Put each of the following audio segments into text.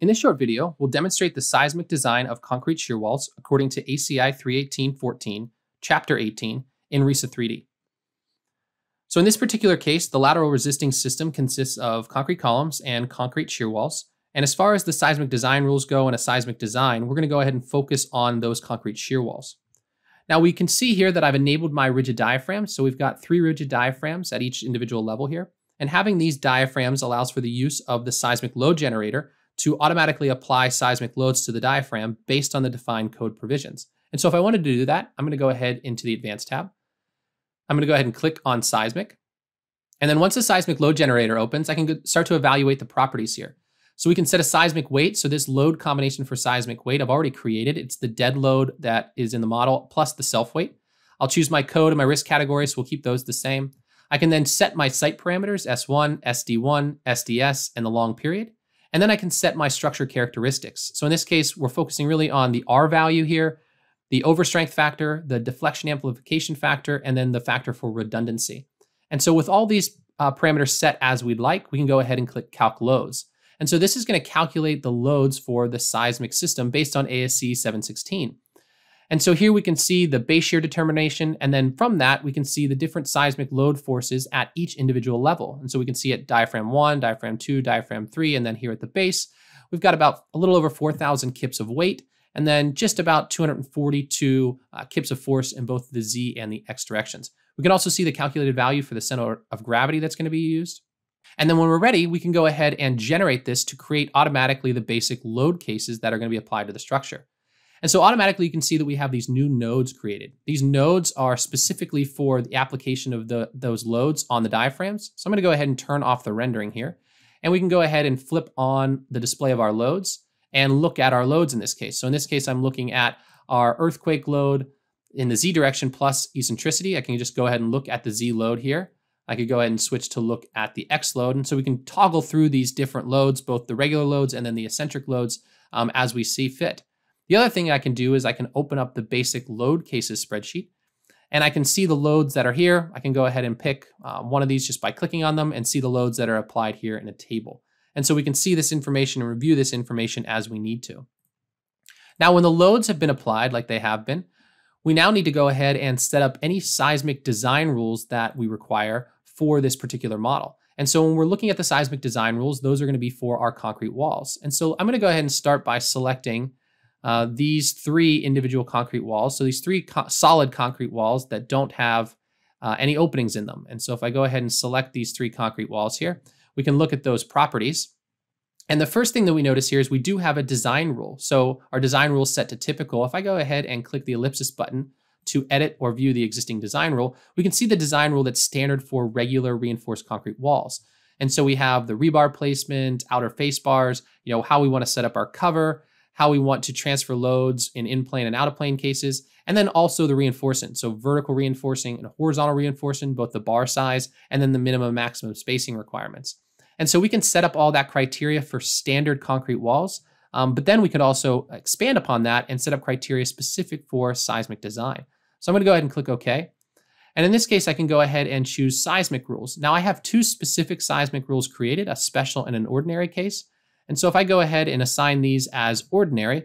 In this short video, we'll demonstrate the seismic design of concrete shear walls according to ACI 318.14, Chapter 18, in RISA 3D. So in this particular case, the lateral resisting system consists of concrete columns and concrete shear walls. And as far as the seismic design rules go in a seismic design, we're going to go ahead and focus on those concrete shear walls. Now we can see here that I've enabled my rigid diaphragms. So we've got three rigid diaphragms at each individual level here. And having these diaphragms allows for the use of the seismic load generator to automatically apply seismic loads to the diaphragm based on the defined code provisions. And so if I wanted to do that, I'm gonna go ahead into the Advanced tab. I'm gonna go ahead and click on Seismic. And then once the seismic load generator opens, I can start to evaluate the properties here. So we can set a seismic weight. So this load combination for seismic weight, I've already created. It's the dead load that is in the model plus the self weight. I'll choose my code and my risk category, so we'll keep those the same. I can then set my site parameters, S1, SD1, SDS, and the long period. And then I can set my structure characteristics. So in this case, we're focusing really on the R value here, the overstrength factor, the deflection amplification factor, and then the factor for redundancy. And so with all these uh, parameters set as we'd like, we can go ahead and click calc loads. And so this is going to calculate the loads for the seismic system based on ASC 716. And so here we can see the base shear determination. And then from that, we can see the different seismic load forces at each individual level. And so we can see at diaphragm one, diaphragm two, diaphragm three, and then here at the base, we've got about a little over 4,000 kips of weight and then just about 242 uh, kips of force in both the Z and the X directions. We can also see the calculated value for the center of gravity that's going to be used. And then when we're ready, we can go ahead and generate this to create automatically the basic load cases that are going to be applied to the structure. And so automatically you can see that we have these new nodes created. These nodes are specifically for the application of the, those loads on the diaphragms. So I'm going to go ahead and turn off the rendering here. And we can go ahead and flip on the display of our loads and look at our loads in this case. So in this case, I'm looking at our earthquake load in the Z direction plus eccentricity. I can just go ahead and look at the Z load here. I could go ahead and switch to look at the X load. And so we can toggle through these different loads, both the regular loads and then the eccentric loads um, as we see fit. The other thing I can do is I can open up the basic load cases spreadsheet and I can see the loads that are here. I can go ahead and pick um, one of these just by clicking on them and see the loads that are applied here in a table. And so we can see this information and review this information as we need to. Now, when the loads have been applied like they have been, we now need to go ahead and set up any seismic design rules that we require for this particular model. And so when we're looking at the seismic design rules, those are going to be for our concrete walls. And so I'm going to go ahead and start by selecting uh, these three individual concrete walls. So these three co solid concrete walls that don't have uh, any openings in them. And so if I go ahead and select these three concrete walls here, we can look at those properties. And the first thing that we notice here is we do have a design rule. So our design rule is set to typical. If I go ahead and click the ellipsis button, to edit or view the existing design rule, we can see the design rule that's standard for regular reinforced concrete walls. And so we have the rebar placement, outer face bars, you know, how we want to set up our cover, how we want to transfer loads in in-plane and out-of-plane cases, and then also the reinforcement. So vertical reinforcing and horizontal reinforcing, both the bar size and then the minimum maximum spacing requirements. And so we can set up all that criteria for standard concrete walls, um, but then we could also expand upon that and set up criteria specific for seismic design. So I'm gonna go ahead and click okay. And in this case, I can go ahead and choose seismic rules. Now I have two specific seismic rules created, a special and an ordinary case. And so if I go ahead and assign these as ordinary,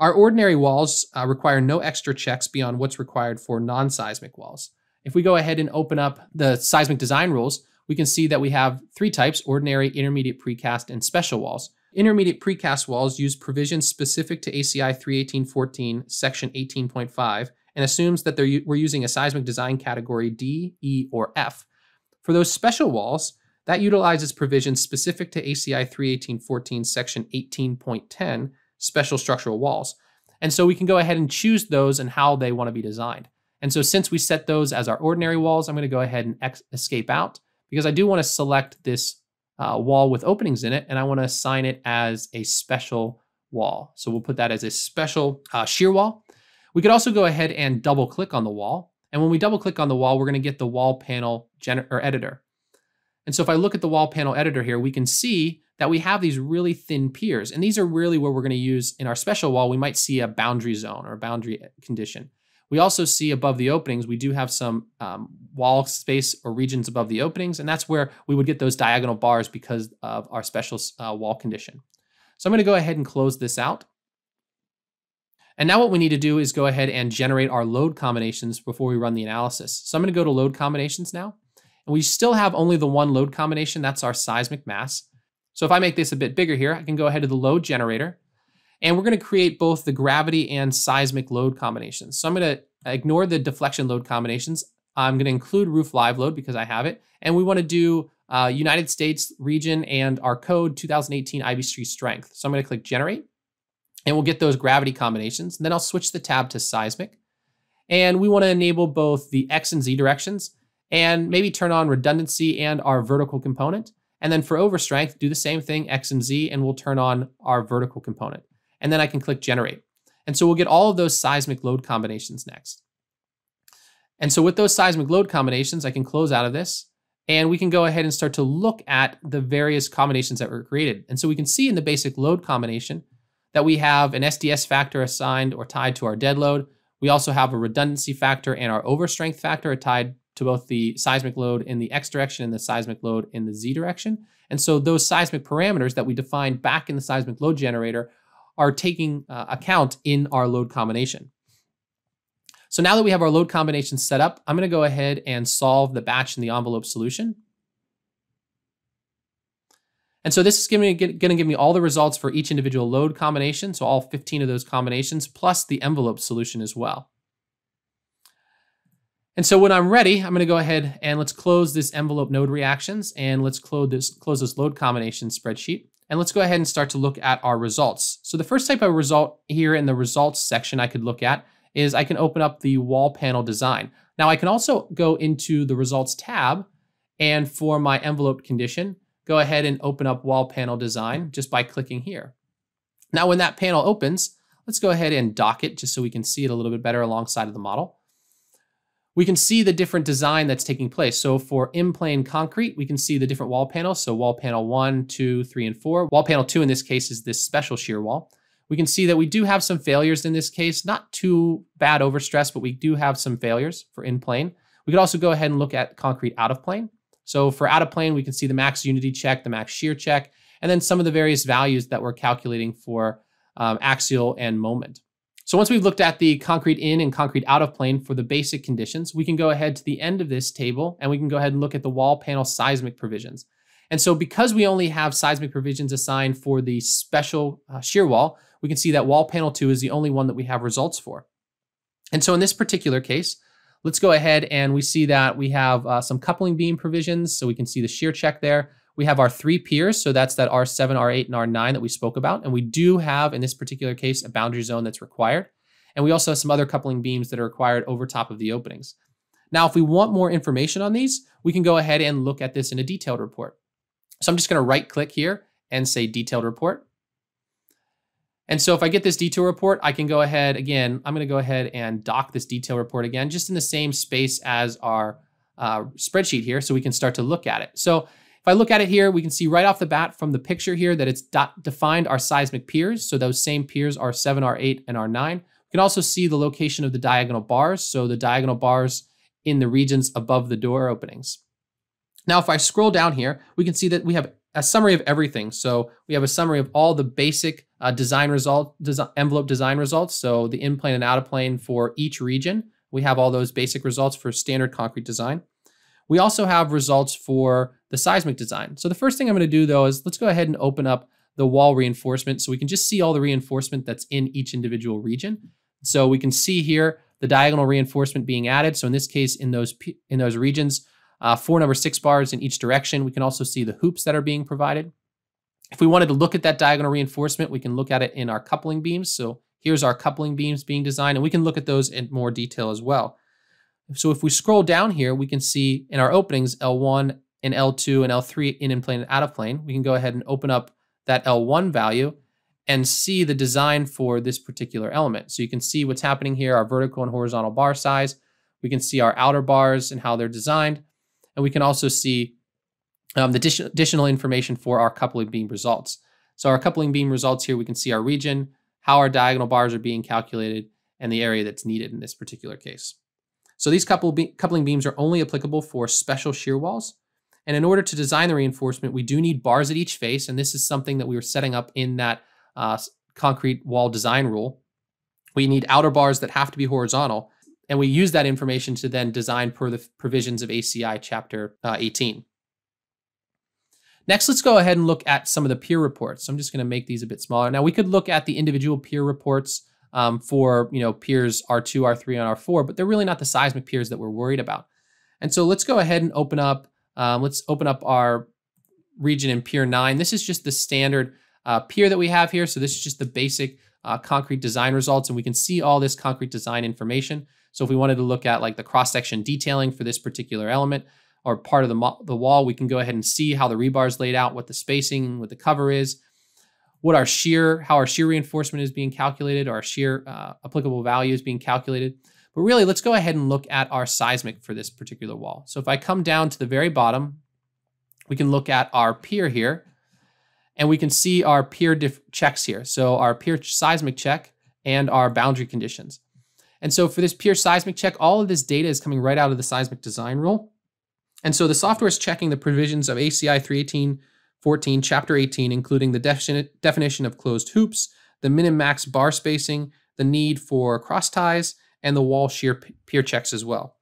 our ordinary walls uh, require no extra checks beyond what's required for non-seismic walls. If we go ahead and open up the seismic design rules, we can see that we have three types, ordinary, intermediate precast, and special walls. Intermediate precast walls use provisions specific to ACI 318.14, section 18.5, and assumes that we're using a seismic design category D, E, or F. For those special walls, that utilizes provisions specific to ACI 31814 section 18.10, special structural walls. And so we can go ahead and choose those and how they want to be designed. And so since we set those as our ordinary walls, I'm going to go ahead and escape out because I do want to select this uh, wall with openings in it and I want to assign it as a special wall. So we'll put that as a special uh, shear wall. We could also go ahead and double click on the wall. And when we double click on the wall, we're gonna get the wall panel or editor. And so if I look at the wall panel editor here, we can see that we have these really thin piers. And these are really where we're gonna use in our special wall, we might see a boundary zone or a boundary condition. We also see above the openings, we do have some um, wall space or regions above the openings, and that's where we would get those diagonal bars because of our special uh, wall condition. So I'm gonna go ahead and close this out. And now what we need to do is go ahead and generate our load combinations before we run the analysis. So I'm gonna go to load combinations now. And we still have only the one load combination, that's our seismic mass. So if I make this a bit bigger here, I can go ahead to the load generator. And we're gonna create both the gravity and seismic load combinations. So I'm gonna ignore the deflection load combinations. I'm gonna include roof live load because I have it. And we wanna do uh, United States region and our code 2018 IB Street strength. So I'm gonna click generate. And we'll get those gravity combinations. And then I'll switch the tab to seismic. And we want to enable both the X and Z directions and maybe turn on redundancy and our vertical component. And then for overstrength, do the same thing, X and Z, and we'll turn on our vertical component. And then I can click generate. And so we'll get all of those seismic load combinations next. And so with those seismic load combinations, I can close out of this and we can go ahead and start to look at the various combinations that were created. And so we can see in the basic load combination, that we have an SDS factor assigned or tied to our dead load. We also have a redundancy factor and our overstrength factor are tied to both the seismic load in the x direction and the seismic load in the z direction. And so those seismic parameters that we defined back in the seismic load generator are taking uh, account in our load combination. So now that we have our load combination set up, I'm going to go ahead and solve the batch in the envelope solution. And so this is going to give me all the results for each individual load combination, so all 15 of those combinations, plus the envelope solution as well. And so when I'm ready, I'm going to go ahead and let's close this envelope node reactions and let's close this, close this load combination spreadsheet. And let's go ahead and start to look at our results. So the first type of result here in the results section I could look at is I can open up the wall panel design. Now I can also go into the results tab and for my envelope condition, go ahead and open up wall panel design just by clicking here. Now, when that panel opens, let's go ahead and dock it just so we can see it a little bit better alongside of the model. We can see the different design that's taking place. So for in-plane concrete, we can see the different wall panels. So wall panel one, two, three, and four. Wall panel two in this case is this special shear wall. We can see that we do have some failures in this case, not too bad overstress, but we do have some failures for in-plane. We could also go ahead and look at concrete out of plane. So for out of plane, we can see the max unity check, the max shear check, and then some of the various values that we're calculating for um, axial and moment. So once we've looked at the concrete in and concrete out of plane for the basic conditions, we can go ahead to the end of this table and we can go ahead and look at the wall panel seismic provisions. And so because we only have seismic provisions assigned for the special uh, shear wall, we can see that wall panel two is the only one that we have results for. And so in this particular case, Let's go ahead and we see that we have uh, some coupling beam provisions. So we can see the shear check there. We have our three piers. So that's that R7, R8, and R9 that we spoke about. And we do have, in this particular case, a boundary zone that's required. And we also have some other coupling beams that are required over top of the openings. Now, if we want more information on these, we can go ahead and look at this in a detailed report. So I'm just going to right click here and say detailed report. And so if I get this detail report, I can go ahead again, I'm gonna go ahead and dock this detail report again, just in the same space as our uh, spreadsheet here so we can start to look at it. So if I look at it here, we can see right off the bat from the picture here that it's defined our seismic piers. So those same piers are 7, R8, and R9. We can also see the location of the diagonal bars. So the diagonal bars in the regions above the door openings. Now, if I scroll down here, we can see that we have a summary of everything. So we have a summary of all the basic uh, design result, design, envelope design results. So the in-plane and out-of-plane for each region. We have all those basic results for standard concrete design. We also have results for the seismic design. So the first thing I'm gonna do though is let's go ahead and open up the wall reinforcement so we can just see all the reinforcement that's in each individual region. So we can see here the diagonal reinforcement being added. So in this case, in those in those regions, uh, four number six bars in each direction. We can also see the hoops that are being provided. If we wanted to look at that diagonal reinforcement, we can look at it in our coupling beams. So here's our coupling beams being designed, and we can look at those in more detail as well. So if we scroll down here, we can see in our openings, L1 and L2 and L3 in in plane and out of plane. We can go ahead and open up that L1 value and see the design for this particular element. So you can see what's happening here, our vertical and horizontal bar size. We can see our outer bars and how they're designed. And we can also see um, the additional information for our coupling beam results. So our coupling beam results here, we can see our region, how our diagonal bars are being calculated, and the area that's needed in this particular case. So these couple be coupling beams are only applicable for special shear walls. And in order to design the reinforcement, we do need bars at each face. And this is something that we were setting up in that uh, concrete wall design rule. We need outer bars that have to be horizontal. And we use that information to then design per the provisions of ACI Chapter uh, 18. Next, let's go ahead and look at some of the peer reports. So I'm just going to make these a bit smaller. Now, we could look at the individual peer reports um, for you know peers R2, R3, and R4, but they're really not the seismic peers that we're worried about. And so let's go ahead and open up. Um, let's open up our region in Pier 9. This is just the standard uh, pier that we have here. So this is just the basic uh, concrete design results, and we can see all this concrete design information. So if we wanted to look at like the cross-section detailing for this particular element, or part of the, the wall, we can go ahead and see how the rebar is laid out, what the spacing, what the cover is, what our shear, how our shear reinforcement is being calculated, or our shear uh, applicable value is being calculated. But really, let's go ahead and look at our seismic for this particular wall. So if I come down to the very bottom, we can look at our pier here, and we can see our pier checks here. So our pier seismic check and our boundary conditions. And so for this pier seismic check, all of this data is coming right out of the seismic design rule. And so the software is checking the provisions of ACI 318.14, Chapter 18, including the defini definition of closed hoops, the min max bar spacing, the need for cross ties, and the wall shear peer checks as well.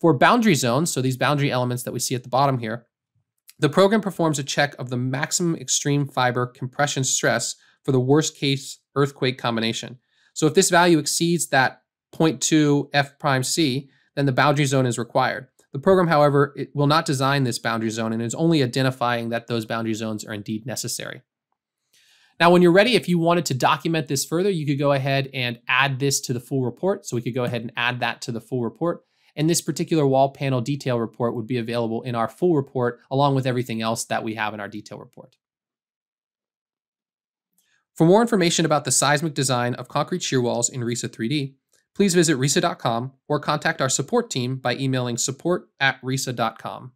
For boundary zones, so these boundary elements that we see at the bottom here, the program performs a check of the maximum extreme fiber compression stress for the worst case earthquake combination. So if this value exceeds that 0.2 F prime C, then the boundary zone is required. The program, however, it will not design this boundary zone and is only identifying that those boundary zones are indeed necessary. Now, when you're ready, if you wanted to document this further, you could go ahead and add this to the full report. So we could go ahead and add that to the full report. And this particular wall panel detail report would be available in our full report along with everything else that we have in our detail report. For more information about the seismic design of concrete shear walls in RISA 3D, please visit RISA.com or contact our support team by emailing support at RISA.com.